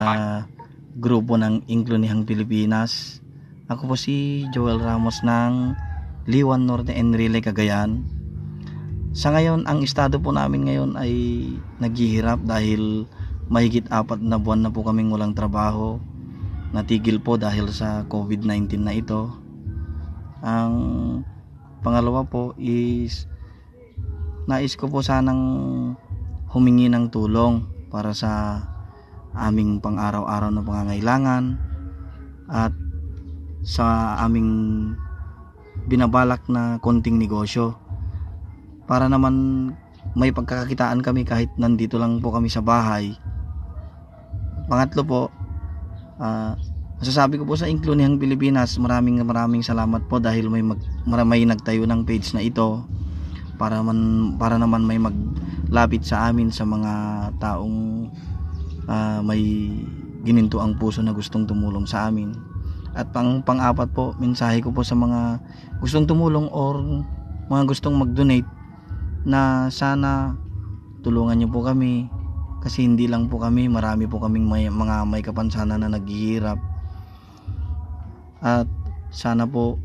Ah, grupo ng Inglonihang Pilipinas. Ako po si Joel Ramos ng Liwan Norte and Relay Cagayan. Sa ngayon, ang estado po namin ngayon ay naghihirap dahil mahigit apat na buwan na po kaming walang trabaho. Natigil po dahil sa COVID-19 na ito. Ang pangalawa po is nais ko po sanang humingi ng tulong para sa aming pang-araw-araw na pangangailangan at sa aming binabalak na konting negosyo para naman may pagkakakitaan kami kahit nandito lang po kami sa bahay pangatlo po uh, masasabi ko po sa Inclunihang Pilipinas maraming maraming salamat po dahil may, mag, may nagtayo ng page na ito para man para naman may maglapit sa amin sa mga taong uh, may gininto ang puso na gustong tumulong sa amin. At pang pang po, mensahe ko po sa mga gustong tumulong or mga gustong mag-donate na sana tulungan niyo po kami kasi hindi lang po kami, marami po kaming may, mga may kapansanan na naghihirap. At sana po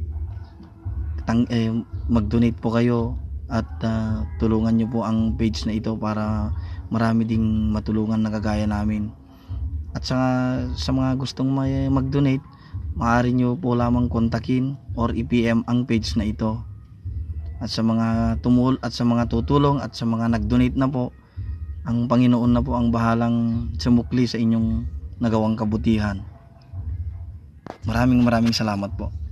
tang, eh, mag-donate po kayo at uh, tulungan niyo po ang page na ito para marami ding matulungan na kagaya namin at sa, sa mga gustong may, mag-donate maaari nyo po lamang kontakin or ipm ang page na ito at sa mga tumul at sa mga tutulong at sa mga nag-donate na po ang Panginoon na po ang bahalang sumukli sa inyong nagawang kabutihan maraming maraming salamat po